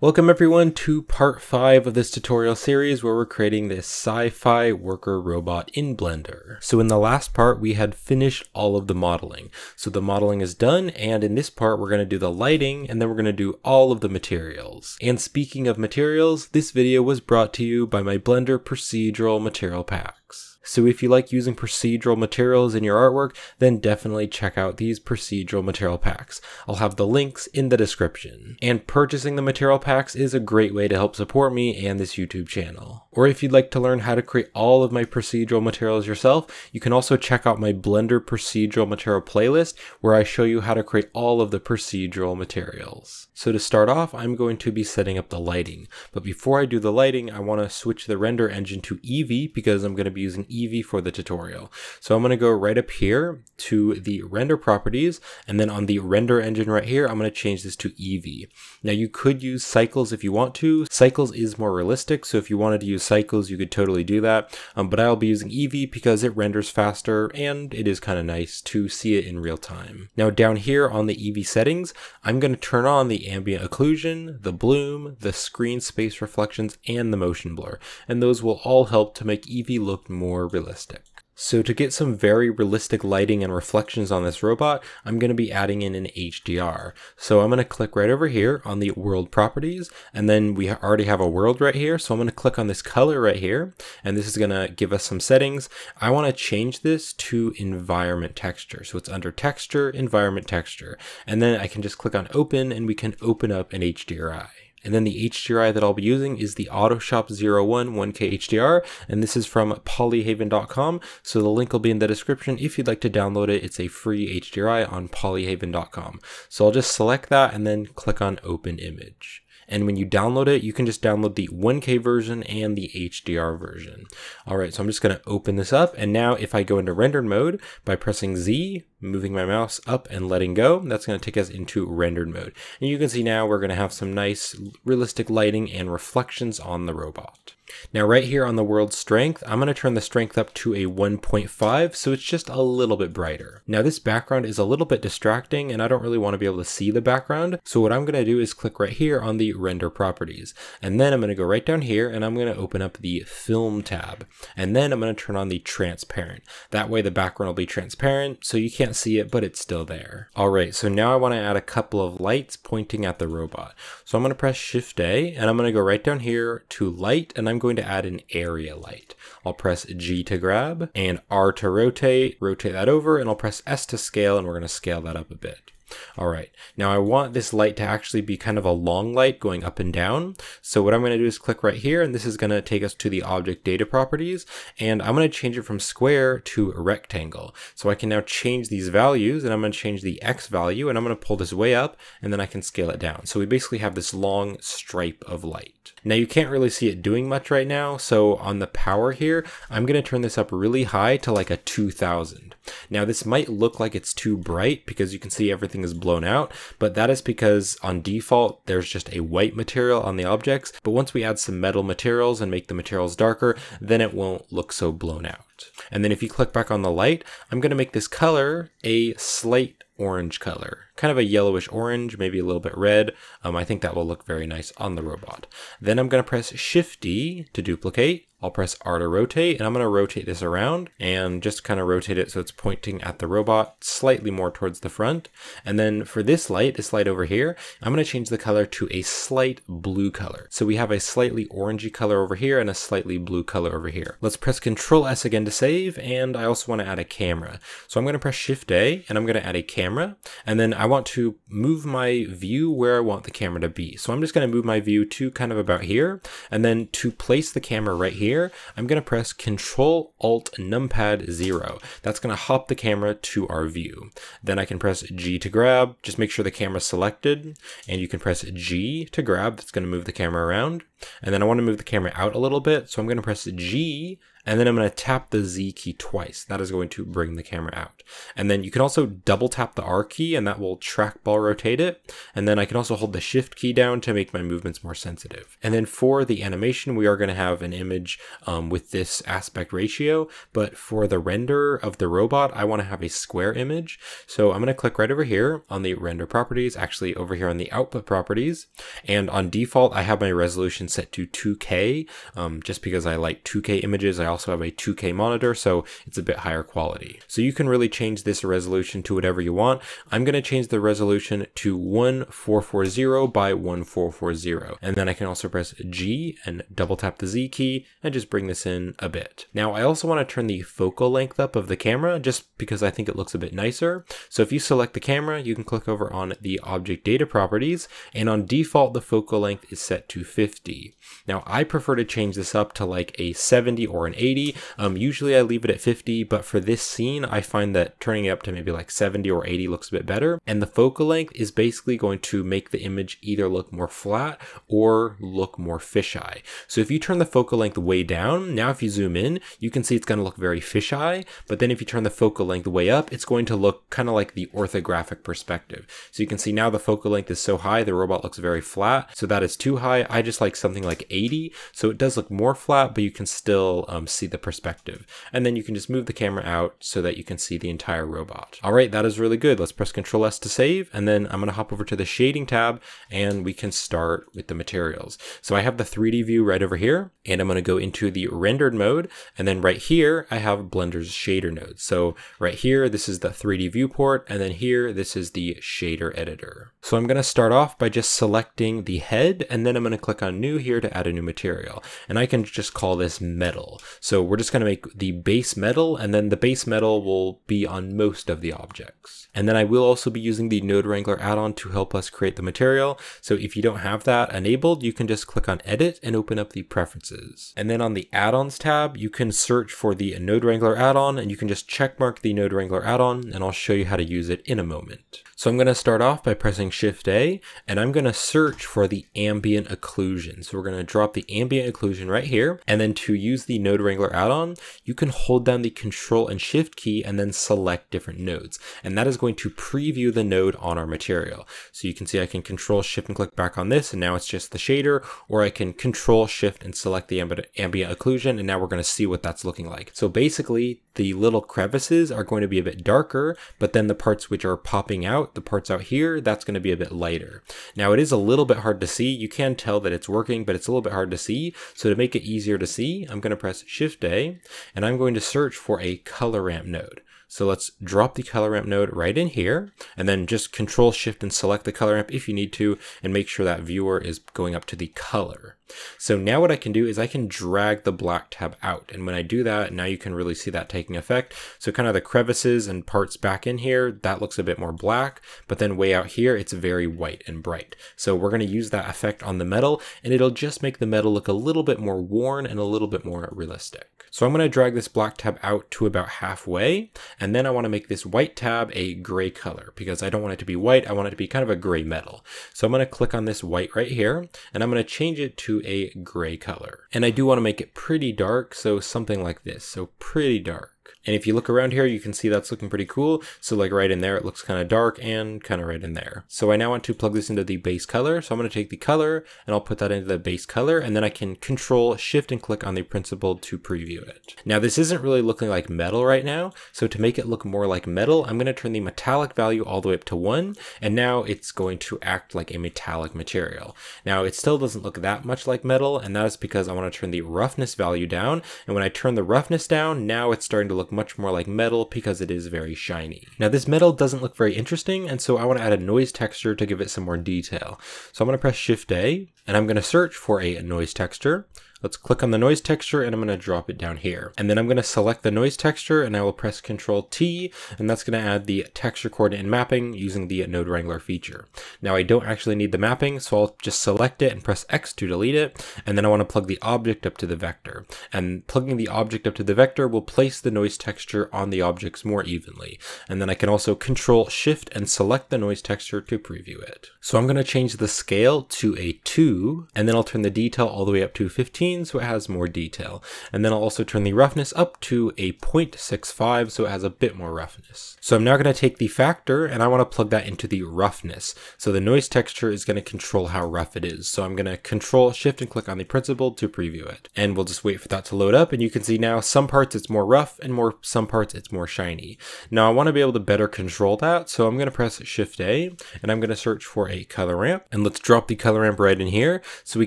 Welcome everyone to part 5 of this tutorial series where we're creating this sci-fi worker robot in Blender. So in the last part we had finished all of the modeling. So the modeling is done and in this part we're going to do the lighting and then we're going to do all of the materials. And speaking of materials, this video was brought to you by my Blender procedural material packs. So if you like using procedural materials in your artwork, then definitely check out these procedural material packs. I'll have the links in the description. And purchasing the material packs is a great way to help support me and this YouTube channel. Or if you'd like to learn how to create all of my procedural materials yourself, you can also check out my Blender procedural material playlist where I show you how to create all of the procedural materials. So to start off, I'm going to be setting up the lighting. But before I do the lighting, I want to switch the render engine to EV because I'm going to be using EV for the tutorial. So I'm going to go right up here to the render properties. And then on the render engine right here, I'm going to change this to EV. Now you could use cycles if you want to. Cycles is more realistic. So if you wanted to use cycles, you could totally do that. Um, but I'll be using EV because it renders faster and it is kind of nice to see it in real time. Now down here on the EV settings, I'm going to turn on the ambient occlusion, the bloom, the screen space reflections, and the motion blur, and those will all help to make Eevee look more realistic. So to get some very realistic lighting and reflections on this robot, I'm going to be adding in an HDR. So I'm going to click right over here on the world properties, and then we already have a world right here. So I'm going to click on this color right here, and this is going to give us some settings. I want to change this to environment texture. So it's under texture, environment texture, and then I can just click on open and we can open up an HDRI. And then the HDRI that I'll be using is the AutoShop 01 1K HDR, and this is from polyhaven.com. So the link will be in the description if you'd like to download it. It's a free HDRI on polyhaven.com. So I'll just select that and then click on Open Image. And when you download it, you can just download the 1K version and the HDR version. All right, so I'm just gonna open this up. And now if I go into rendered mode by pressing Z, moving my mouse up and letting go. That's going to take us into rendered mode. And you can see now we're going to have some nice realistic lighting and reflections on the robot. Now right here on the world strength, I'm going to turn the strength up to a 1.5 so it's just a little bit brighter. Now this background is a little bit distracting and I don't really want to be able to see the background. So what I'm going to do is click right here on the render properties. And then I'm going to go right down here and I'm going to open up the film tab. And then I'm going to turn on the transparent. That way the background will be transparent so you can't can't see it, but it's still there. All right, so now I wanna add a couple of lights pointing at the robot. So I'm gonna press Shift A and I'm gonna go right down here to light and I'm going to add an area light. I'll press G to grab and R to rotate, rotate that over and I'll press S to scale and we're gonna scale that up a bit. All right, now I want this light to actually be kind of a long light going up and down. So what I'm gonna do is click right here and this is gonna take us to the object data properties and I'm gonna change it from square to rectangle. So I can now change these values and I'm gonna change the X value and I'm gonna pull this way up and then I can scale it down. So we basically have this long stripe of light. Now you can't really see it doing much right now, so on the power here, I'm going to turn this up really high to like a 2000. Now this might look like it's too bright because you can see everything is blown out, but that is because on default there's just a white material on the objects, but once we add some metal materials and make the materials darker, then it won't look so blown out. And then if you click back on the light, I'm going to make this color a slight orange color kind of a yellowish orange, maybe a little bit red. Um, I think that will look very nice on the robot. Then I'm going to press Shift D to duplicate I'll press R to rotate and I'm going to rotate this around and just kind of rotate it so it's pointing at the robot slightly more towards the front. And then for this light, this light over here, I'm going to change the color to a slight blue color. So we have a slightly orangey color over here and a slightly blue color over here. Let's press Control S again to save and I also want to add a camera. So I'm going to press Shift A and I'm going to add a camera and then I want to move my view where I want the camera to be. So I'm just going to move my view to kind of about here and then to place the camera right here here, I'm going to press Control Alt Numpad 0. That's going to hop the camera to our view. Then I can press G to grab, just make sure the camera's selected, and you can press G to grab, that's going to move the camera around. And then I want to move the camera out a little bit, so I'm going to press G and then I'm going to tap the Z key twice. That is going to bring the camera out. And then you can also double tap the R key and that will trackball rotate it. And then I can also hold the shift key down to make my movements more sensitive. And then for the animation, we are going to have an image um, with this aspect ratio. But for the render of the robot, I want to have a square image. So I'm going to click right over here on the render properties, actually over here on the output properties. And on default, I have my resolution set to 2K um, just because I like 2K images. I also also have a 2K monitor, so it's a bit higher quality. So you can really change this resolution to whatever you want. I'm going to change the resolution to 1440 by 1440. And then I can also press G and double tap the Z key and just bring this in a bit. Now I also want to turn the focal length up of the camera just because I think it looks a bit nicer. So if you select the camera, you can click over on the object data properties and on default, the focal length is set to 50. Now I prefer to change this up to like a 70 or an 80 80. Um, usually I leave it at 50, but for this scene, I find that turning it up to maybe like 70 or 80 looks a bit better. And the focal length is basically going to make the image either look more flat or look more fisheye. So if you turn the focal length way down, now if you zoom in, you can see it's going to look very fisheye. But then if you turn the focal length way up, it's going to look kind of like the orthographic perspective. So you can see now the focal length is so high, the robot looks very flat. So that is too high. I just like something like 80. So it does look more flat, but you can still um, see the perspective. And then you can just move the camera out so that you can see the entire robot. All right, that is really good. Let's press Control S to save. And then I'm gonna hop over to the shading tab and we can start with the materials. So I have the 3D view right over here and I'm gonna go into the rendered mode. And then right here, I have Blender's shader node. So right here, this is the 3D viewport. And then here, this is the shader editor. So I'm gonna start off by just selecting the head and then I'm gonna click on new here to add a new material. And I can just call this metal. So we're just going to make the base metal, and then the base metal will be on most of the objects. And then I will also be using the Node Wrangler add-on to help us create the material. So if you don't have that enabled, you can just click on Edit and open up the Preferences. And then on the Add-ons tab, you can search for the Node Wrangler add-on, and you can just checkmark the Node Wrangler add-on, and I'll show you how to use it in a moment. So I'm going to start off by pressing Shift A, and I'm going to search for the ambient occlusion. So we're going to drop the ambient occlusion right here, and then to use the Node Wrangler. Wrangler add-on, you can hold down the Control and Shift key and then select different nodes. And that is going to preview the node on our material. So you can see I can Control Shift and click back on this, and now it's just the shader, or I can Control Shift and select the ambient occlusion, and now we're going to see what that's looking like. So basically, the little crevices are going to be a bit darker, but then the parts which are popping out, the parts out here, that's going to be a bit lighter. Now it is a little bit hard to see. You can tell that it's working, but it's a little bit hard to see. So to make it easier to see, I'm going to press Shift A and I'm going to search for a color ramp node. So let's drop the color ramp node right in here and then just control shift and select the color ramp if you need to and make sure that viewer is going up to the color. So now what I can do is I can drag the black tab out. And when I do that, now you can really see that taking effect. So kind of the crevices and parts back in here, that looks a bit more black, but then way out here, it's very white and bright. So we're gonna use that effect on the metal and it'll just make the metal look a little bit more worn and a little bit more realistic. So I'm gonna drag this black tab out to about halfway. And then I wanna make this white tab a gray color because I don't want it to be white, I want it to be kind of a gray metal. So I'm gonna click on this white right here and I'm gonna change it to a gray color. And I do want to make it pretty dark, so something like this, so pretty dark. And if you look around here, you can see that's looking pretty cool. So like right in there, it looks kind of dark and kind of right in there. So I now want to plug this into the base color. So I'm going to take the color and I'll put that into the base color and then I can control shift and click on the principle to preview it. Now this isn't really looking like metal right now. So to make it look more like metal, I'm going to turn the metallic value all the way up to one. And now it's going to act like a metallic material. Now it still doesn't look that much like metal. And that is because I want to turn the roughness value down. And when I turn the roughness down, now it's starting to look much more like metal because it is very shiny. Now this metal doesn't look very interesting and so I want to add a noise texture to give it some more detail. So I'm going to press Shift A and I'm going to search for a noise texture. Let's click on the noise texture and I'm going to drop it down here. And then I'm going to select the noise texture and I will press Control T and that's going to add the texture coordinate and mapping using the Node Wrangler feature. Now I don't actually need the mapping, so I'll just select it and press X to delete it. And then I want to plug the object up to the vector. And plugging the object up to the vector will place the noise texture on the objects more evenly. And then I can also Control Shift and select the noise texture to preview it. So I'm going to change the scale to a 2 and then I'll turn the detail all the way up to 15 16 so it has more detail. And then I'll also turn the roughness up to a 0.65 so it has a bit more roughness. So I'm now going to take the factor and I want to plug that into the roughness. So the noise texture is going to control how rough it is. So I'm going to control shift and click on the principle to preview it. And we'll just wait for that to load up and you can see now some parts it's more rough and more some parts it's more shiny. Now I want to be able to better control that so I'm going to press shift A and I'm going to search for a color ramp and let's drop the color ramp right in here so we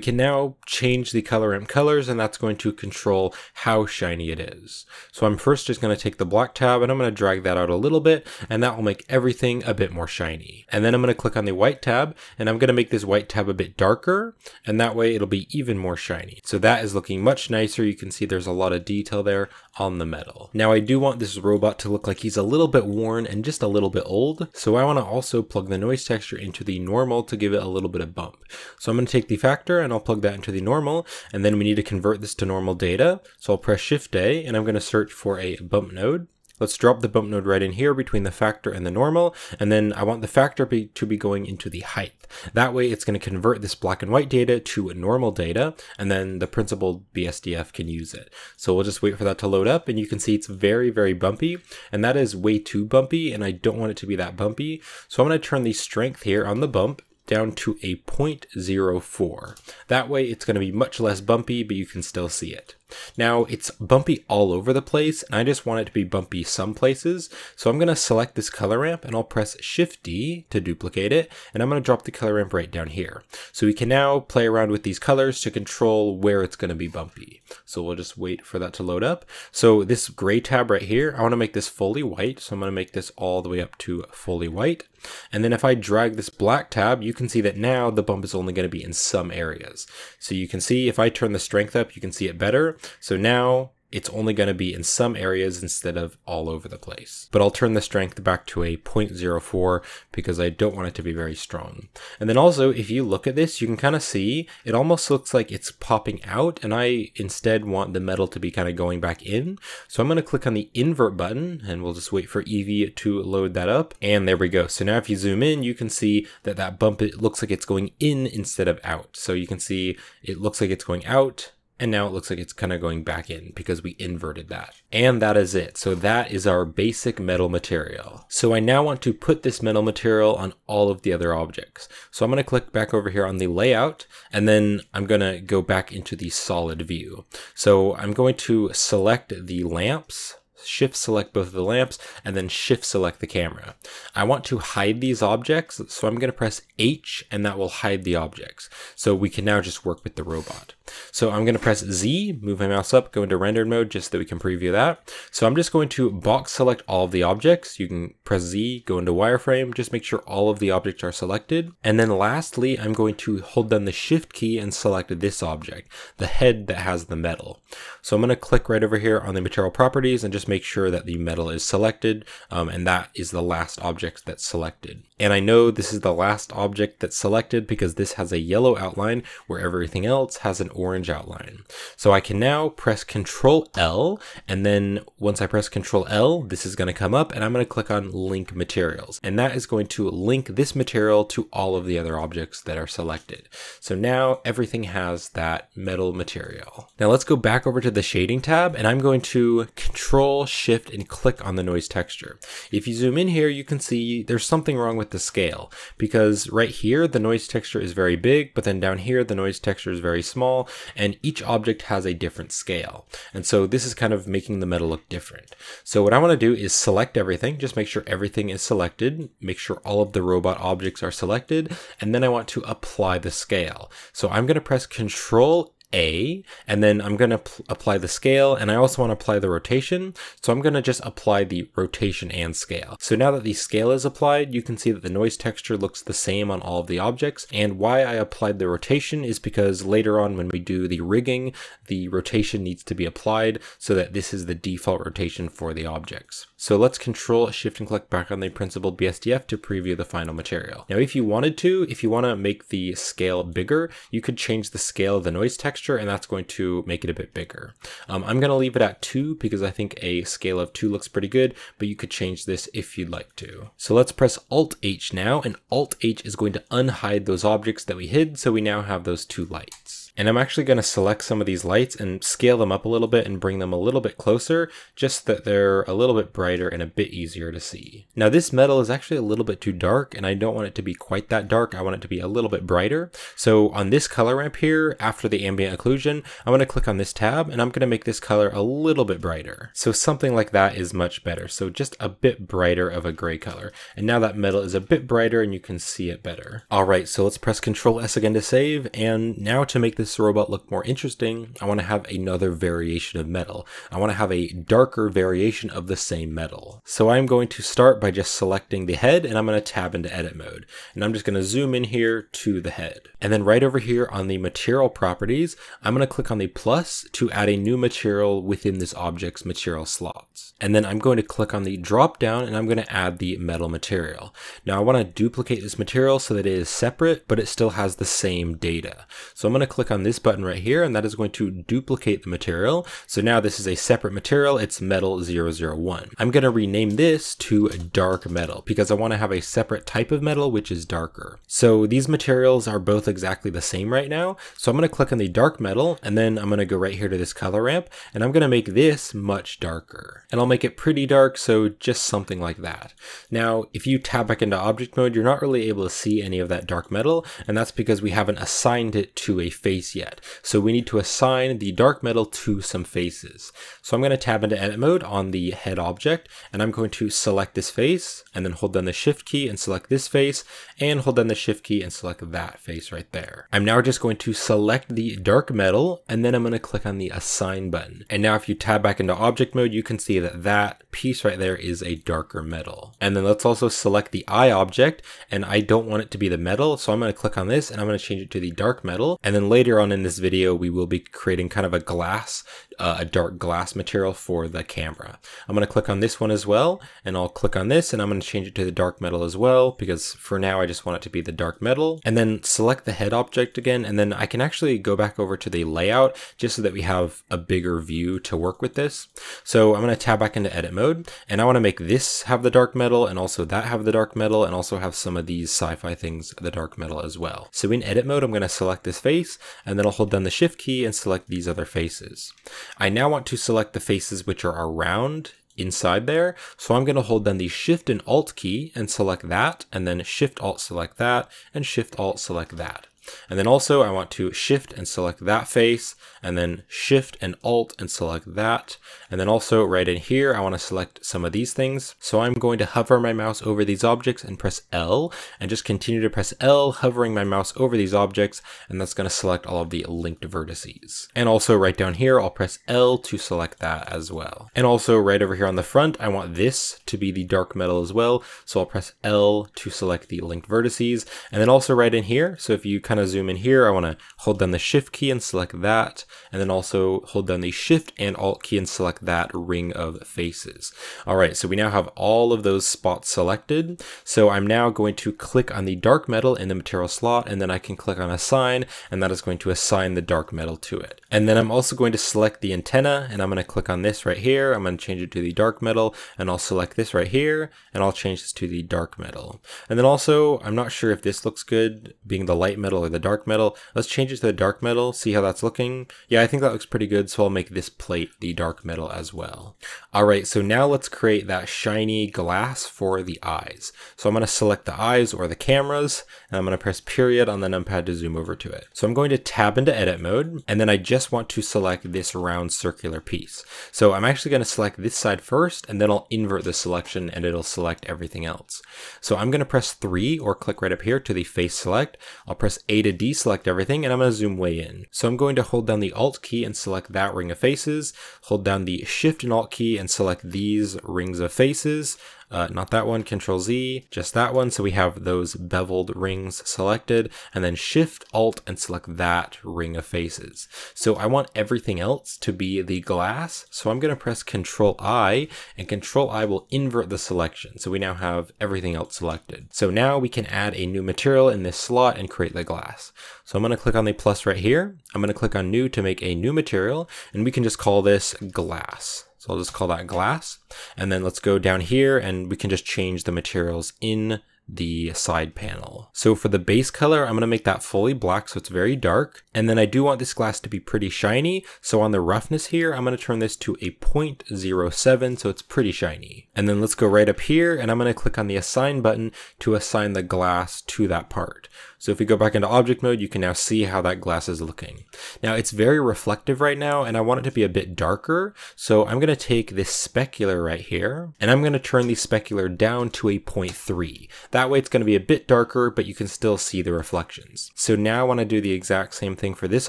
can now change the color ramp colors and that's going to control how shiny it is. So I'm first just going to take the black tab and I'm going to drag that out a little bit and that will make everything a bit more shiny. And then I'm going to click on the white tab and I'm going to make this white tab a bit darker and that way it'll be even more shiny. So that is looking much nicer. You can see there's a lot of detail there on the metal. Now I do want this robot to look like he's a little bit worn and just a little bit old. So I want to also plug the noise texture into the normal to give it a little bit of bump. So I'm going to take the factor and I'll plug that into the normal and then we need to convert this to normal data. So I'll press Shift A and I'm going to search for a bump node. Let's drop the bump node right in here between the factor and the normal, and then I want the factor be, to be going into the height. That way it's going to convert this black and white data to normal data, and then the principal BSDF can use it. So we'll just wait for that to load up, and you can see it's very, very bumpy, and that is way too bumpy, and I don't want it to be that bumpy. So I'm going to turn the strength here on the bump down to a 0.04. That way it's going to be much less bumpy, but you can still see it. Now it's bumpy all over the place, and I just want it to be bumpy some places, so I'm going to select this color ramp and I'll press Shift D to duplicate it, and I'm going to drop the color ramp right down here. So we can now play around with these colors to control where it's going to be bumpy. So we'll just wait for that to load up. So this gray tab right here, I want to make this fully white, so I'm going to make this all the way up to fully white. And then if I drag this black tab, you can see that now the bump is only going to be in some areas. So you can see if I turn the strength up, you can see it better. So now it's only going to be in some areas instead of all over the place. But I'll turn the strength back to a 0.04 because I don't want it to be very strong. And then also, if you look at this, you can kind of see it almost looks like it's popping out and I instead want the metal to be kind of going back in. So I'm going to click on the invert button and we'll just wait for EV to load that up. And there we go. So now if you zoom in, you can see that that bump, it looks like it's going in instead of out. So you can see it looks like it's going out and now it looks like it's kind of going back in because we inverted that. And that is it. So that is our basic metal material. So I now want to put this metal material on all of the other objects. So I'm going to click back over here on the layout and then I'm going to go back into the solid view. So I'm going to select the lamps shift select both of the lamps, and then shift select the camera. I want to hide these objects, so I'm gonna press H and that will hide the objects. So we can now just work with the robot. So I'm gonna press Z, move my mouse up, go into rendered mode just so that we can preview that. So I'm just going to box select all of the objects. You can press Z, go into wireframe, just make sure all of the objects are selected. And then lastly, I'm going to hold down the shift key and select this object, the head that has the metal. So I'm gonna click right over here on the material properties and just make sure that the metal is selected, um, and that is the last object that's selected. And I know this is the last object that's selected because this has a yellow outline where everything else has an orange outline. So I can now press Control L, and then once I press Control L, this is gonna come up and I'm gonna click on Link Materials. And that is going to link this material to all of the other objects that are selected. So now everything has that metal material. Now let's go back over to the shading tab and I'm going to Control shift and click on the noise texture. If you zoom in here, you can see there's something wrong with the scale because right here, the noise texture is very big, but then down here, the noise texture is very small and each object has a different scale. And so this is kind of making the metal look different. So what I wanna do is select everything, just make sure everything is selected, make sure all of the robot objects are selected, and then I want to apply the scale. So I'm gonna press control a, and then I'm going to apply the scale, and I also want to apply the rotation, so I'm going to just apply the rotation and scale. So now that the scale is applied, you can see that the noise texture looks the same on all of the objects, and why I applied the rotation is because later on when we do the rigging, the rotation needs to be applied so that this is the default rotation for the objects. So let's control shift and click back on the principled BSDF to preview the final material. Now if you wanted to, if you want to make the scale bigger, you could change the scale of the noise texture texture, and that's going to make it a bit bigger. Um, I'm going to leave it at 2 because I think a scale of 2 looks pretty good, but you could change this if you'd like to. So let's press Alt-H now, and Alt-H is going to unhide those objects that we hid, so we now have those two lights. And I'm actually going to select some of these lights and scale them up a little bit and bring them a little bit closer, just that they're a little bit brighter and a bit easier to see. Now this metal is actually a little bit too dark and I don't want it to be quite that dark. I want it to be a little bit brighter. So on this color ramp here, after the ambient occlusion, I'm going to click on this tab and I'm going to make this color a little bit brighter. So something like that is much better. So just a bit brighter of a gray color. And now that metal is a bit brighter and you can see it better. All right, so let's press Control S again to save. And now to make this this robot look more interesting, I want to have another variation of metal. I want to have a darker variation of the same metal. So I'm going to start by just selecting the head and I'm going to tab into edit mode. And I'm just going to zoom in here to the head. And then right over here on the material properties, I'm going to click on the plus to add a new material within this object's material slots. And then I'm going to click on the drop down and I'm going to add the metal material. Now I want to duplicate this material so that it is separate, but it still has the same data. So I'm going to click on this button right here, and that is going to duplicate the material. So now this is a separate material, it's metal 001. I'm gonna rename this to dark metal because I wanna have a separate type of metal which is darker. So these materials are both exactly the same right now. So I'm gonna click on the dark metal and then I'm gonna go right here to this color ramp and I'm gonna make this much darker. And I'll make it pretty dark, so just something like that. Now, if you tab back into object mode, you're not really able to see any of that dark metal, and that's because we haven't assigned it to a face face yet. So we need to assign the dark metal to some faces. So I'm going to tab into edit mode on the head object and I'm going to select this face and then hold down the shift key and select this face and hold down the shift key and select that face right there. I'm now just going to select the dark metal and then I'm going to click on the assign button. And now if you tab back into object mode, you can see that that piece right there is a darker metal. And then let's also select the eye object and I don't want it to be the metal. So I'm going to click on this and I'm going to change it to the dark metal. And then later later on in this video, we will be creating kind of a glass, uh, a dark glass material for the camera. I'm going to click on this one as well, and I'll click on this, and I'm going to change it to the dark metal as well, because for now I just want it to be the dark metal. And then select the head object again, and then I can actually go back over to the layout, just so that we have a bigger view to work with this. So I'm going to tab back into edit mode, and I want to make this have the dark metal, and also that have the dark metal, and also have some of these sci-fi things the dark metal as well. So in edit mode, I'm going to select this face, and then I'll hold down the shift key and select these other faces. I now want to select the faces which are around inside there. So I'm going to hold down the shift and alt key and select that, and then shift alt select that, and shift alt select that. And then also I want to shift and select that face and then shift and alt and select that. And then also right in here, I want to select some of these things. So I'm going to hover my mouse over these objects and press L and just continue to press L, hovering my mouse over these objects. And that's going to select all of the linked vertices. And also right down here, I'll press L to select that as well. And also right over here on the front, I want this to be the dark metal as well. So I'll press L to select the linked vertices. And then also right in here. So if you kind kind of zoom in here, I want to hold down the shift key and select that, and then also hold down the shift and alt key and select that ring of faces. All right, so we now have all of those spots selected. So I'm now going to click on the dark metal in the material slot, and then I can click on assign, and that is going to assign the dark metal to it. And then I'm also going to select the antenna, and I'm going to click on this right here. I'm going to change it to the dark metal, and I'll select this right here, and I'll change this to the dark metal. And then also, I'm not sure if this looks good, being the light metal or the dark metal. Let's change it to the dark metal, see how that's looking. Yeah, I think that looks pretty good, so I'll make this plate the dark metal as well. All right, so now let's create that shiny glass for the eyes. So I'm gonna select the eyes or the cameras, and I'm gonna press period on the numpad to zoom over to it. So I'm going to tab into edit mode, and then I just want to select this round circular piece. So I'm actually gonna select this side first, and then I'll invert the selection and it'll select everything else. So I'm gonna press three or click right up here to the face select. I'll press a to deselect everything and I'm going to zoom way in. So I'm going to hold down the Alt key and select that ring of faces, hold down the Shift and Alt key and select these rings of faces uh, not that one, Control Z, just that one. So we have those beveled rings selected and then Shift Alt and select that ring of faces. So I want everything else to be the glass. So I'm going to press Control I and Control I will invert the selection. So we now have everything else selected. So now we can add a new material in this slot and create the glass. So I'm going to click on the plus right here. I'm going to click on new to make a new material and we can just call this glass. So I'll just call that glass. And then let's go down here and we can just change the materials in the side panel. So for the base color, I'm gonna make that fully black so it's very dark. And then I do want this glass to be pretty shiny. So on the roughness here, I'm gonna turn this to a 0.07 so it's pretty shiny. And then let's go right up here and I'm gonna click on the assign button to assign the glass to that part. So if we go back into object mode, you can now see how that glass is looking. Now it's very reflective right now, and I want it to be a bit darker. So I'm gonna take this specular right here, and I'm gonna turn the specular down to a 0.3. That way it's gonna be a bit darker, but you can still see the reflections. So now I wanna do the exact same thing for this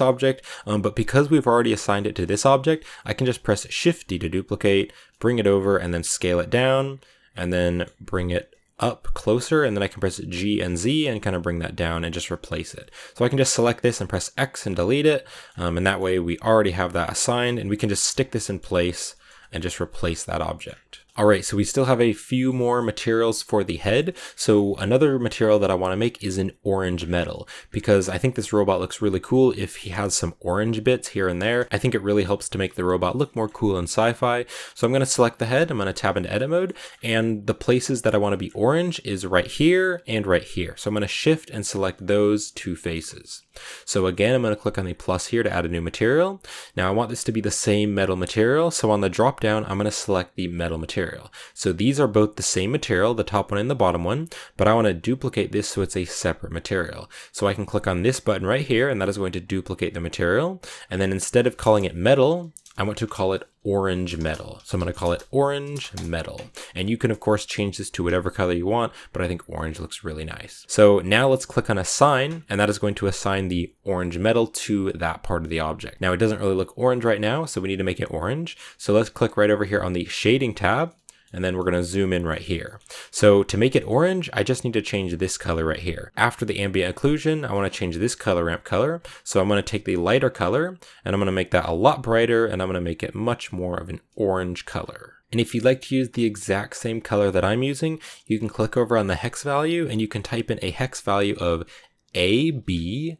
object, um, but because we've already assigned it to this object, I can just press Shift D to duplicate, bring it over, and then scale it down, and then bring it up closer and then I can press G and Z and kind of bring that down and just replace it. So I can just select this and press X and delete it. Um, and that way we already have that assigned and we can just stick this in place and just replace that object. All right, so we still have a few more materials for the head. So another material that I wanna make is an orange metal because I think this robot looks really cool if he has some orange bits here and there. I think it really helps to make the robot look more cool and sci-fi. So I'm gonna select the head, I'm gonna tab into edit mode and the places that I wanna be orange is right here and right here. So I'm gonna shift and select those two faces. So again, I'm going to click on the plus here to add a new material. Now I want this to be the same metal material. So on the drop down, I'm going to select the metal material. So these are both the same material, the top one and the bottom one, but I want to duplicate this so it's a separate material. So I can click on this button right here, and that is going to duplicate the material. And then instead of calling it metal, I want to call it orange metal. So I'm going to call it orange metal. And you can of course change this to whatever color you want, but I think orange looks really nice. So now let's click on assign and that is going to assign the orange metal to that part of the object. Now it doesn't really look orange right now, so we need to make it orange. So let's click right over here on the shading tab and then we're going to zoom in right here. So to make it orange, I just need to change this color right here. After the ambient occlusion, I want to change this color ramp color. So I'm going to take the lighter color and I'm going to make that a lot brighter and I'm going to make it much more of an orange color. And if you'd like to use the exact same color that I'm using, you can click over on the hex value and you can type in a hex value of AB4220.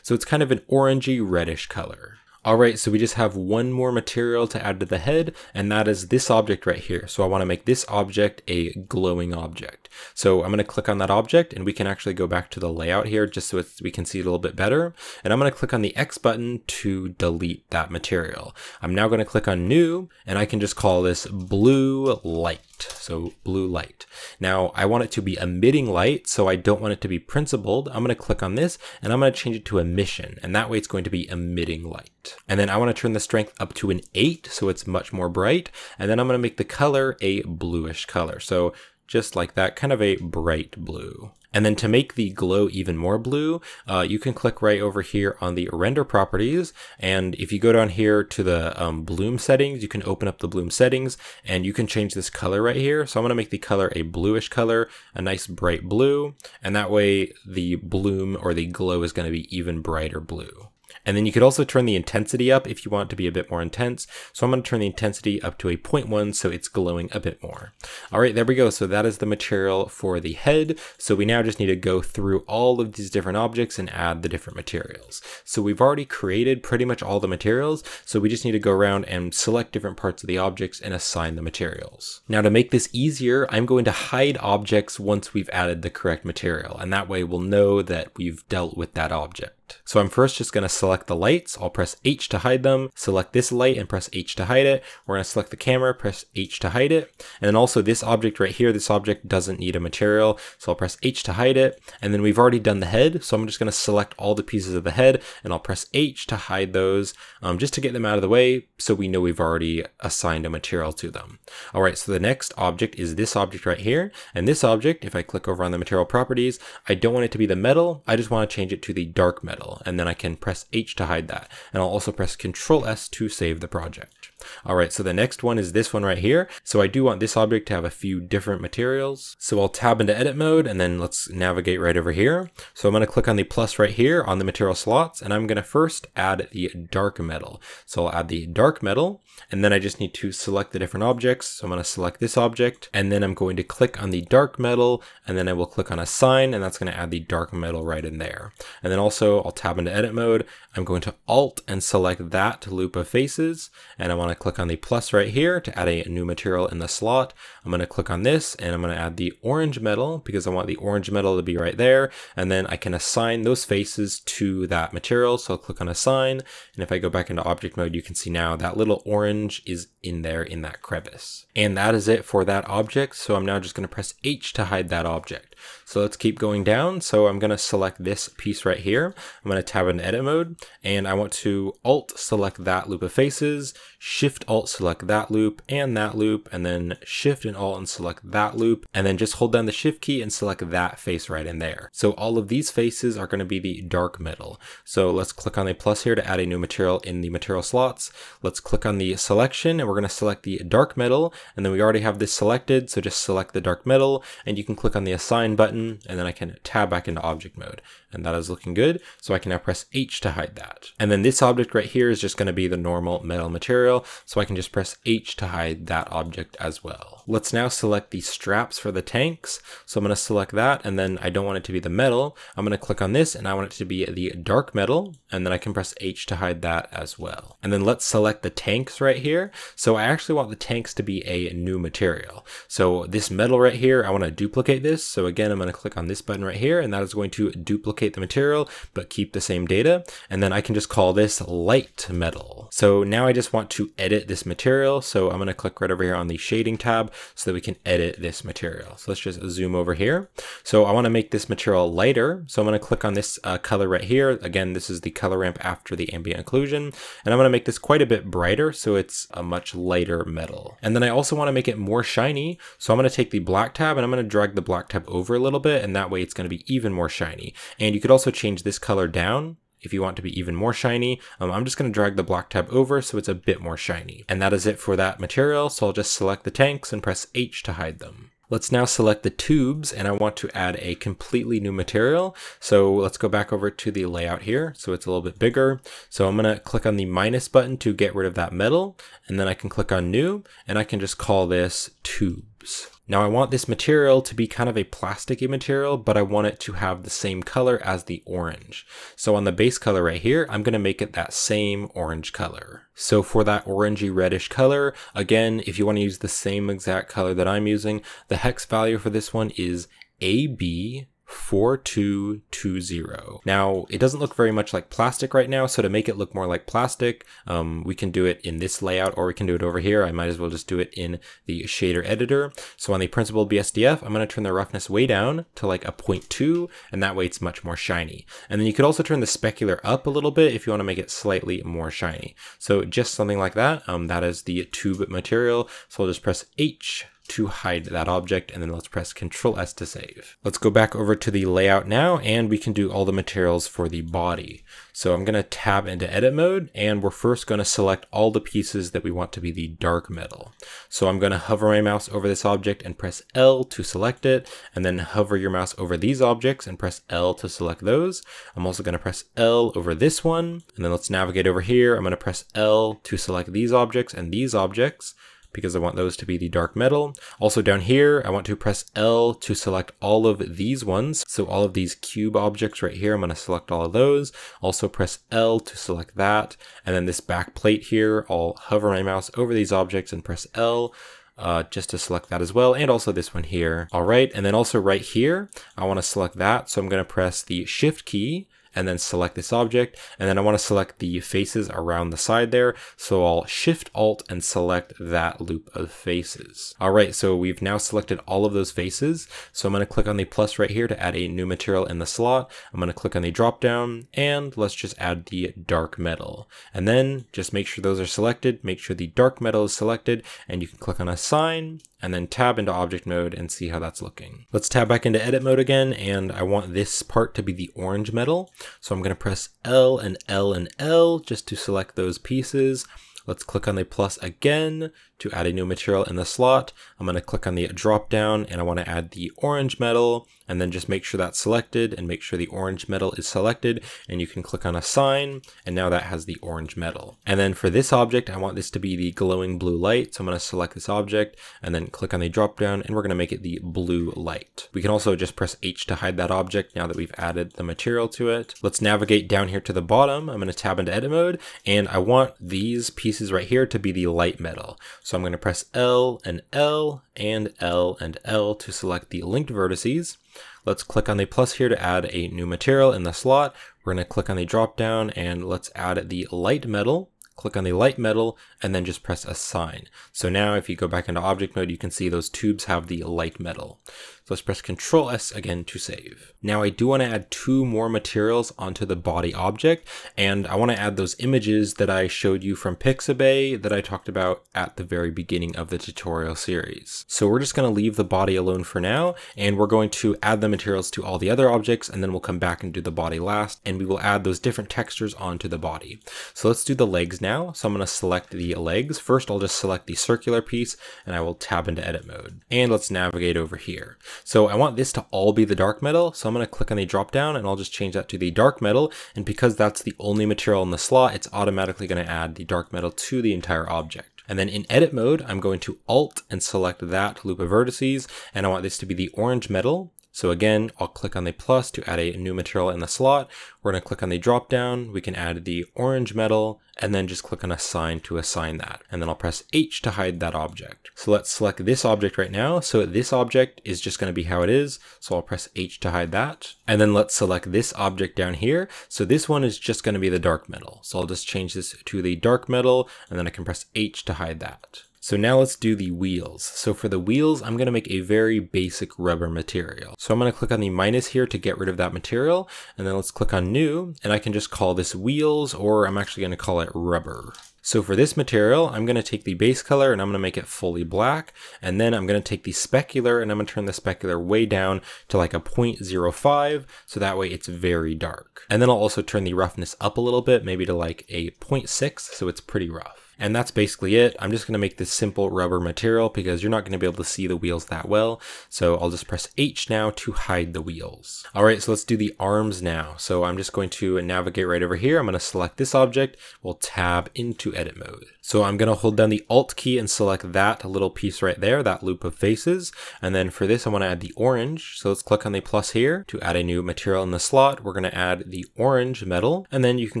So it's kind of an orangey reddish color. All right, so we just have one more material to add to the head, and that is this object right here. So I wanna make this object a glowing object. So I'm gonna click on that object, and we can actually go back to the layout here just so we can see it a little bit better. And I'm gonna click on the X button to delete that material. I'm now gonna click on new, and I can just call this blue light so blue light. Now I want it to be emitting light, so I don't want it to be principled. I'm gonna click on this and I'm gonna change it to emission, and that way it's going to be emitting light. And then I wanna turn the strength up to an eight, so it's much more bright, and then I'm gonna make the color a bluish color. So just like that, kind of a bright blue. And then to make the glow even more blue, uh, you can click right over here on the render properties. And if you go down here to the um, bloom settings, you can open up the bloom settings and you can change this color right here. So I'm gonna make the color a bluish color, a nice bright blue. And that way the bloom or the glow is gonna be even brighter blue. And then you could also turn the intensity up if you want to be a bit more intense. So I'm going to turn the intensity up to a 0.1 so it's glowing a bit more. All right, there we go. So that is the material for the head. So we now just need to go through all of these different objects and add the different materials. So we've already created pretty much all the materials. So we just need to go around and select different parts of the objects and assign the materials. Now to make this easier, I'm going to hide objects once we've added the correct material. And that way we'll know that we've dealt with that object effect. So I'm first just gonna select the lights. I'll press H to hide them, select this light and press H to hide it. We're gonna select the camera, press H to hide it. And then also this object right here, this object doesn't need a material. So I'll press H to hide it. And then we've already done the head. So I'm just gonna select all the pieces of the head and I'll press H to hide those um, just to get them out of the way so we know we've already assigned a material to them. All right, so the next object is this object right here. And this object, if I click over on the material properties, I don't want it to be the metal. I just wanna change it to the dark metal metal, and then I can press H to hide that. And I'll also press Control S to save the project. All right, so the next one is this one right here. So I do want this object to have a few different materials. So I'll tab into edit mode and then let's navigate right over here. So I'm gonna click on the plus right here on the material slots and I'm gonna first add the dark metal. So I'll add the dark metal and then I just need to select the different objects. So I'm gonna select this object and then I'm going to click on the dark metal and then I will click on assign and that's gonna add the dark metal right in there. And then also I'll tab into edit mode. I'm going to alt and select that loop of faces and I wanna to click on the plus right here to add a new material in the slot. I'm going to click on this and I'm going to add the orange metal because I want the orange metal to be right there. And then I can assign those faces to that material. So I'll click on assign. And if I go back into object mode, you can see now that little orange is in there in that crevice. And that is it for that object. So I'm now just going to press H to hide that object. So let's keep going down. So I'm going to select this piece right here. I'm going to tab into edit mode and I want to alt select that loop of faces, shift alt select that loop and that loop, and then shift and alt and select that loop. And then just hold down the shift key and select that face right in there. So all of these faces are going to be the dark metal. So let's click on the plus here to add a new material in the material slots. Let's click on the selection and we're going to select the dark metal. And then we already have this selected. So just select the dark metal and you can click on the assign button, and then I can tab back into object mode. And that is looking good, so I can now press H to hide that. And then this object right here is just gonna be the normal metal material, so I can just press H to hide that object as well. Let's now select the straps for the tanks. So I'm going to select that and then I don't want it to be the metal. I'm going to click on this and I want it to be the dark metal and then I can press H to hide that as well. And then let's select the tanks right here. So I actually want the tanks to be a new material. So this metal right here, I want to duplicate this. So again, I'm going to click on this button right here and that is going to duplicate the material but keep the same data. And then I can just call this light metal. So now I just want to edit this material. So I'm going to click right over here on the shading tab so that we can edit this material. So let's just zoom over here. So I want to make this material lighter. So I'm going to click on this uh, color right here. Again, this is the color ramp after the ambient occlusion. And I'm going to make this quite a bit brighter so it's a much lighter metal. And then I also want to make it more shiny. So I'm going to take the black tab and I'm going to drag the black tab over a little bit and that way it's going to be even more shiny. And you could also change this color down if you want to be even more shiny, um, I'm just going to drag the block tab over so it's a bit more shiny. And that is it for that material, so I'll just select the tanks and press H to hide them. Let's now select the tubes and I want to add a completely new material. So let's go back over to the layout here. So it's a little bit bigger. So I'm gonna click on the minus button to get rid of that metal and then I can click on new and I can just call this tubes. Now I want this material to be kind of a plasticky material, but I want it to have the same color as the orange. So on the base color right here, I'm gonna make it that same orange color. So for that orangey reddish color, again, if you wanna use the same exact color that I'm using, the hex value for this one is AB 4220. Now, it doesn't look very much like plastic right now, so to make it look more like plastic, um, we can do it in this layout or we can do it over here. I might as well just do it in the shader editor. So on the principal BSDF, I'm going to turn the roughness way down to like a 0.2, and that way it's much more shiny. And then you could also turn the specular up a little bit if you want to make it slightly more shiny. So just something like that. Um, that is the tube material. So I'll just press H to hide that object, and then let's press Control S to save. Let's go back over to the layout now, and we can do all the materials for the body. So I'm going to tab into edit mode, and we're first going to select all the pieces that we want to be the dark metal. So I'm going to hover my mouse over this object and press L to select it, and then hover your mouse over these objects and press L to select those. I'm also going to press L over this one, and then let's navigate over here. I'm going to press L to select these objects and these objects because I want those to be the dark metal. Also down here, I want to press L to select all of these ones. So all of these cube objects right here, I'm gonna select all of those. Also press L to select that. And then this back plate here, I'll hover my mouse over these objects and press L uh, just to select that as well, and also this one here. All right, and then also right here, I wanna select that, so I'm gonna press the Shift key and then select this object. And then I want to select the faces around the side there. So I'll shift alt and select that loop of faces. All right, so we've now selected all of those faces. So I'm going to click on the plus right here to add a new material in the slot. I'm going to click on the drop down and let's just add the dark metal. And then just make sure those are selected. Make sure the dark metal is selected and you can click on assign and then tab into object mode and see how that's looking. Let's tab back into edit mode again, and I want this part to be the orange metal. So I'm gonna press L and L and L just to select those pieces. Let's click on the plus again to add a new material in the slot, I'm going to click on the drop down and I want to add the orange metal and then just make sure that's selected and make sure the orange metal is selected and you can click on assign and now that has the orange metal. And then for this object, I want this to be the glowing blue light. So I'm going to select this object and then click on the drop down and we're going to make it the blue light. We can also just press H to hide that object now that we've added the material to it. Let's navigate down here to the bottom. I'm going to tab into edit mode and I want these pieces right here to be the light metal. So I'm going to press L and L and L and L to select the linked vertices. Let's click on the plus here to add a new material in the slot. We're going to click on the drop down and let's add the light metal click on the light metal, and then just press assign. So now if you go back into object mode, you can see those tubes have the light metal. So let's press Control S again to save. Now I do want to add two more materials onto the body object, and I want to add those images that I showed you from Pixabay that I talked about at the very beginning of the tutorial series. So we're just going to leave the body alone for now, and we're going to add the materials to all the other objects, and then we'll come back and do the body last, and we will add those different textures onto the body. So let's do the legs now. So I'm going to select the legs. First, I'll just select the circular piece, and I will tab into edit mode. And let's navigate over here. So I want this to all be the dark metal. So I'm going to click on the drop down and I'll just change that to the dark metal. And because that's the only material in the slot, it's automatically going to add the dark metal to the entire object. And then in edit mode, I'm going to alt and select that loop of vertices. And I want this to be the orange metal. So again, I'll click on the plus to add a new material in the slot. We're going to click on the drop down. We can add the orange metal and then just click on assign to assign that. And then I'll press H to hide that object. So let's select this object right now. So this object is just going to be how it is. So I'll press H to hide that. And then let's select this object down here. So this one is just going to be the dark metal. So I'll just change this to the dark metal and then I can press H to hide that. So now let's do the wheels. So for the wheels, I'm going to make a very basic rubber material. So I'm going to click on the minus here to get rid of that material. And then let's click on new and I can just call this wheels or I'm actually going to call it rubber. So for this material, I'm going to take the base color and I'm going to make it fully black. And then I'm going to take the specular and I'm going to turn the specular way down to like a 0.05. So that way it's very dark. And then I'll also turn the roughness up a little bit, maybe to like a 0.6. So it's pretty rough. And that's basically it. I'm just going to make this simple rubber material because you're not going to be able to see the wheels that well. So I'll just press H now to hide the wheels. All right, so let's do the arms now. So I'm just going to navigate right over here. I'm going to select this object. We'll tab into edit mode. So I'm going to hold down the Alt key and select that little piece right there, that loop of faces. And then for this, I want to add the orange. So let's click on the plus here to add a new material in the slot. We're going to add the orange metal, and then you can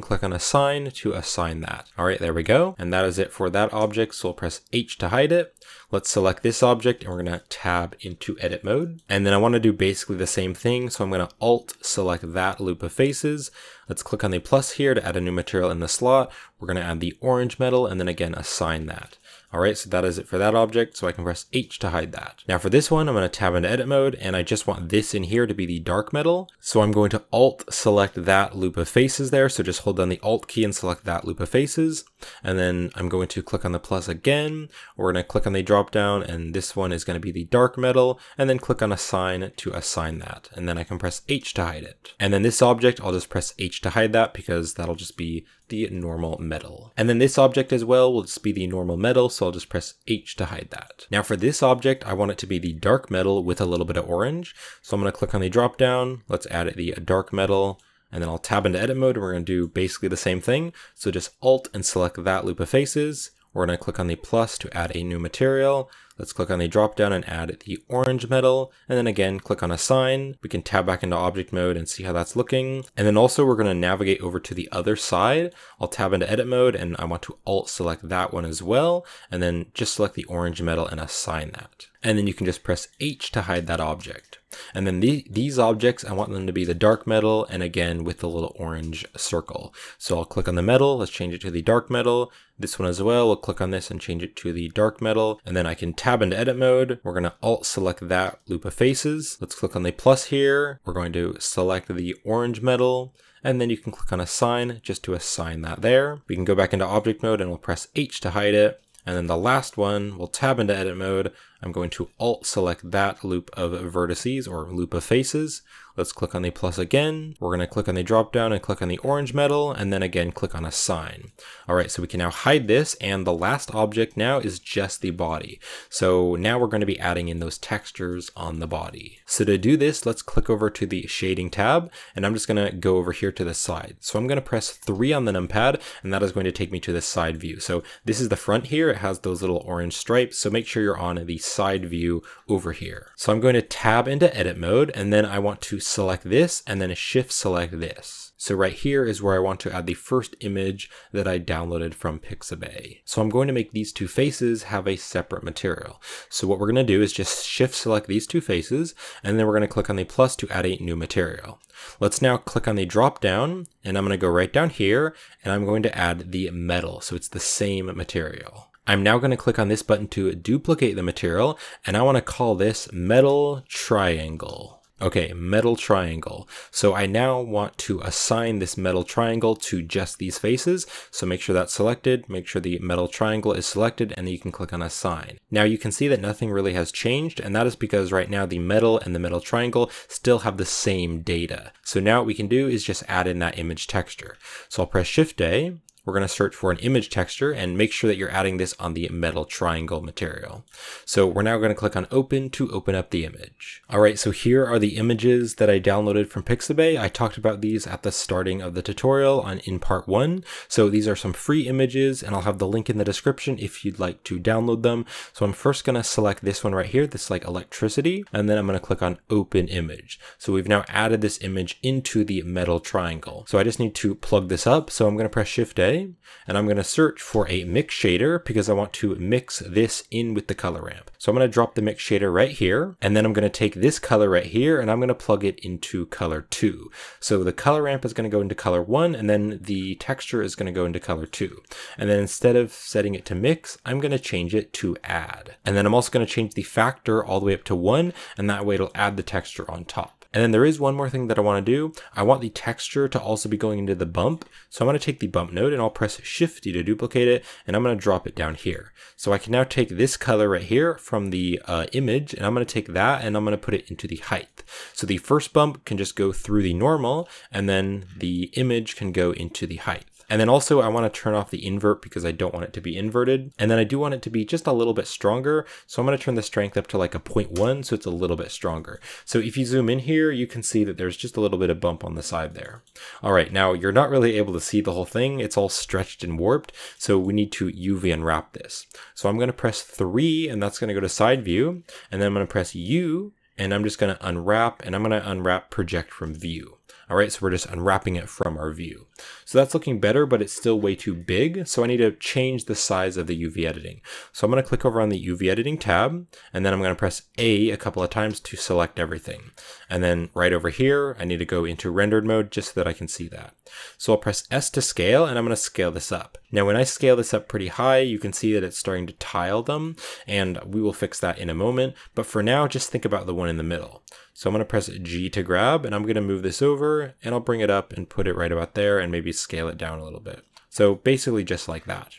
click on assign to assign that. All right, there we go. And that is it for that object. So we'll press H to hide it. Let's select this object and we're going to tab into edit mode. And then I want to do basically the same thing. So I'm going to Alt select that loop of faces. Let's click on the plus here to add a new material in the slot. We're going to add the orange metal and then again assign that. All right, so that is it for that object, so I can press H to hide that. Now for this one, I'm gonna tab into edit mode, and I just want this in here to be the dark metal. So I'm going to Alt select that loop of faces there, so just hold down the Alt key and select that loop of faces. And then I'm going to click on the plus again, we're gonna click on the drop down, and this one is gonna be the dark metal, and then click on assign to assign that. And then I can press H to hide it. And then this object, I'll just press H to hide that because that'll just be the normal metal. And then this object as well will just be the normal metal, so I'll just press H to hide that. Now for this object, I want it to be the dark metal with a little bit of orange. So I'm gonna click on the drop down, let's add it the dark metal, and then I'll tab into edit mode and we're gonna do basically the same thing. So just Alt and select that loop of faces. We're gonna click on the plus to add a new material, Let's click on the drop down and add the orange metal. And then again, click on assign. We can tab back into object mode and see how that's looking. And then also we're gonna navigate over to the other side. I'll tab into edit mode and I want to alt select that one as well. And then just select the orange metal and assign that and then you can just press H to hide that object. And then the, these objects, I want them to be the dark metal, and again with the little orange circle. So I'll click on the metal, let's change it to the dark metal. This one as well, we'll click on this and change it to the dark metal. And then I can tab into edit mode. We're gonna alt select that loop of faces. Let's click on the plus here. We're going to select the orange metal and then you can click on assign just to assign that there. We can go back into object mode and we'll press H to hide it. And then the last one, we'll tab into edit mode. I'm going to alt select that loop of vertices or loop of faces. Let's click on the plus again. We're going to click on the drop down and click on the orange metal and then again click on assign. All right, so we can now hide this and the last object now is just the body. So now we're going to be adding in those textures on the body. So to do this, let's click over to the shading tab and I'm just going to go over here to the side. So I'm going to press three on the numpad and that is going to take me to the side view. So this is the front here. It has those little orange stripes. So make sure you're on the side view over here. So I'm going to tab into edit mode and then I want to select this and then shift select this. So right here is where I want to add the first image that I downloaded from Pixabay. So I'm going to make these two faces have a separate material. So what we're going to do is just shift select these two faces and then we're going to click on the plus to add a new material. Let's now click on the drop down and I'm going to go right down here and I'm going to add the metal. So it's the same material. I'm now going to click on this button to duplicate the material, and I want to call this metal triangle. Okay, metal triangle. So I now want to assign this metal triangle to just these faces. So make sure that's selected, make sure the metal triangle is selected, and then you can click on assign. Now you can see that nothing really has changed, and that is because right now the metal and the metal triangle still have the same data. So now what we can do is just add in that image texture. So I'll press Shift A, we're going to search for an image texture and make sure that you're adding this on the metal triangle material. So we're now going to click on open to open up the image. All right, so here are the images that I downloaded from Pixabay. I talked about these at the starting of the tutorial on in part one. So these are some free images and I'll have the link in the description if you'd like to download them. So I'm first going to select this one right here, this like electricity, and then I'm going to click on open image. So we've now added this image into the metal triangle. So I just need to plug this up. So I'm going to press shift A and I'm going to search for a mix shader because I want to mix this in with the color ramp. So I'm going to drop the mix shader right here. And then I'm going to take this color right here and I'm going to plug it into color two. So the color ramp is going to go into color one and then the texture is going to go into color two. And then instead of setting it to mix, I'm going to change it to add. And then I'm also going to change the factor all the way up to one and that way it'll add the texture on top. And then there is one more thing that I want to do. I want the texture to also be going into the bump. So I'm going to take the bump node and I'll press Shift D to duplicate it. And I'm going to drop it down here. So I can now take this color right here from the uh, image and I'm going to take that and I'm going to put it into the height. So the first bump can just go through the normal and then the image can go into the height. And then also I want to turn off the invert because I don't want it to be inverted. And then I do want it to be just a little bit stronger. So I'm going to turn the strength up to like a 0.1 so it's a little bit stronger. So if you zoom in here, you can see that there's just a little bit of bump on the side there. All right, now you're not really able to see the whole thing. It's all stretched and warped. So we need to UV unwrap this. So I'm going to press 3 and that's going to go to side view. And then I'm going to press U and I'm just going to unwrap and I'm going to unwrap project from view. All right, so we're just unwrapping it from our view. So that's looking better, but it's still way too big. So I need to change the size of the UV editing. So I'm gonna click over on the UV editing tab, and then I'm gonna press A a couple of times to select everything. And then right over here, I need to go into rendered mode just so that I can see that. So I'll press S to scale, and I'm gonna scale this up. Now when I scale this up pretty high, you can see that it's starting to tile them, and we will fix that in a moment. But for now, just think about the one in the middle. So I'm going to press G to grab and I'm going to move this over and I'll bring it up and put it right about there and maybe scale it down a little bit. So basically just like that.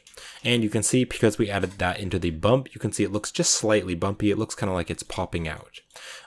And you can see because we added that into the bump, you can see it looks just slightly bumpy. It looks kind of like it's popping out.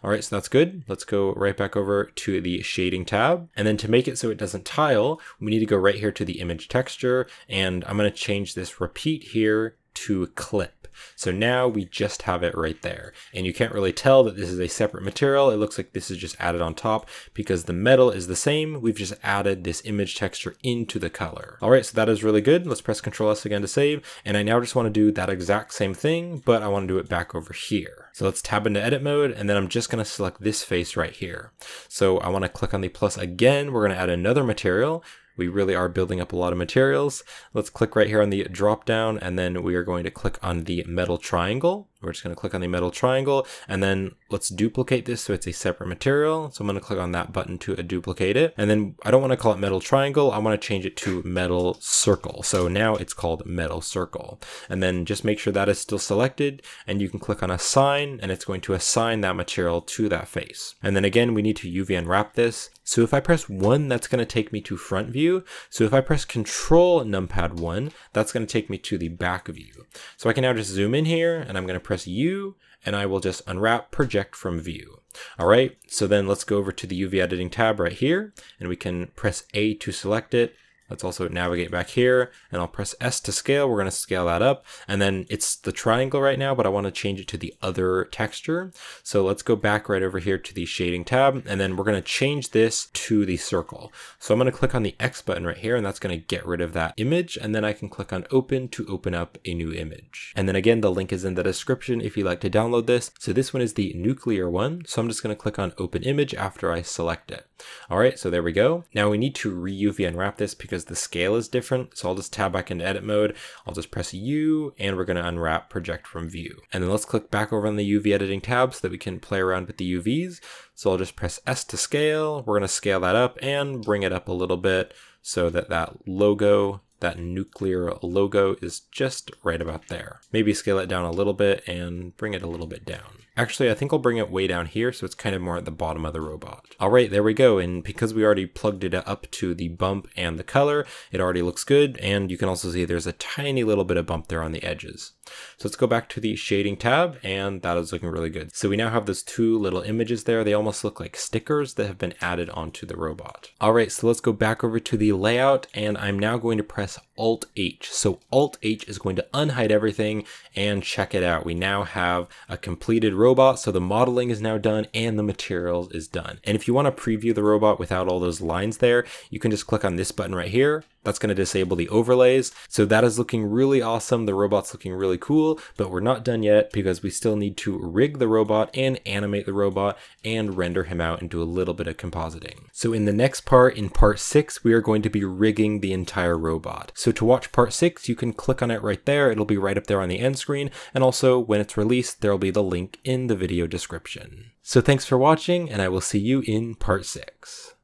All right, so that's good. Let's go right back over to the shading tab. And then to make it so it doesn't tile, we need to go right here to the image texture. And I'm going to change this repeat here to clip. So now we just have it right there. And you can't really tell that this is a separate material. It looks like this is just added on top because the metal is the same. We've just added this image texture into the color. All right, so that is really good. Let's press Control S again to save. And I now just wanna do that exact same thing, but I wanna do it back over here. So let's tab into edit mode, and then I'm just gonna select this face right here. So I wanna click on the plus again, we're gonna add another material, we really are building up a lot of materials. Let's click right here on the drop down and then we are going to click on the metal triangle we're just going to click on the metal triangle and then let's duplicate this so it's a separate material. So I'm going to click on that button to duplicate it. And then I don't want to call it metal triangle. I want to change it to metal circle. So now it's called metal circle. And then just make sure that is still selected and you can click on assign and it's going to assign that material to that face. And then again, we need to UV unwrap this. So if I press one, that's going to take me to front view. So if I press control numpad one, that's going to take me to the back view. So I can now just zoom in here and I'm going to press U and I will just unwrap project from view. All right, so then let's go over to the UV editing tab right here and we can press A to select it, Let's also navigate back here and I'll press S to scale. We're going to scale that up and then it's the triangle right now, but I want to change it to the other texture. So let's go back right over here to the shading tab and then we're going to change this to the circle. So I'm going to click on the X button right here and that's going to get rid of that image. And then I can click on open to open up a new image. And then again, the link is in the description if you'd like to download this. So this one is the nuclear one. So I'm just going to click on open image after I select it. All right, so there we go. Now we need to re-UV unwrap this because the scale is different. So I'll just tab back into edit mode. I'll just press U and we're gonna unwrap project from view. And then let's click back over on the UV editing tab so that we can play around with the UVs. So I'll just press S to scale. We're gonna scale that up and bring it up a little bit so that that logo that nuclear logo is just right about there. Maybe scale it down a little bit and bring it a little bit down. Actually, I think I'll bring it way down here, so it's kind of more at the bottom of the robot. All right, there we go. And because we already plugged it up to the bump and the color, it already looks good. And you can also see there's a tiny little bit of bump there on the edges. So let's go back to the shading tab and that is looking really good. So we now have those two little images there. They almost look like stickers that have been added onto the robot. All right, so let's go back over to the layout and I'm now going to press Alt H. So Alt H is going to unhide everything and check it out. We now have a completed robot. So the modeling is now done and the materials is done. And if you wanna preview the robot without all those lines there, you can just click on this button right here. That's gonna disable the overlays. So that is looking really awesome. The robot's looking really really cool, but we're not done yet because we still need to rig the robot and animate the robot and render him out and do a little bit of compositing. So in the next part, in part six, we are going to be rigging the entire robot. So to watch part six, you can click on it right there. It'll be right up there on the end screen. And also when it's released, there'll be the link in the video description. So thanks for watching and I will see you in part six.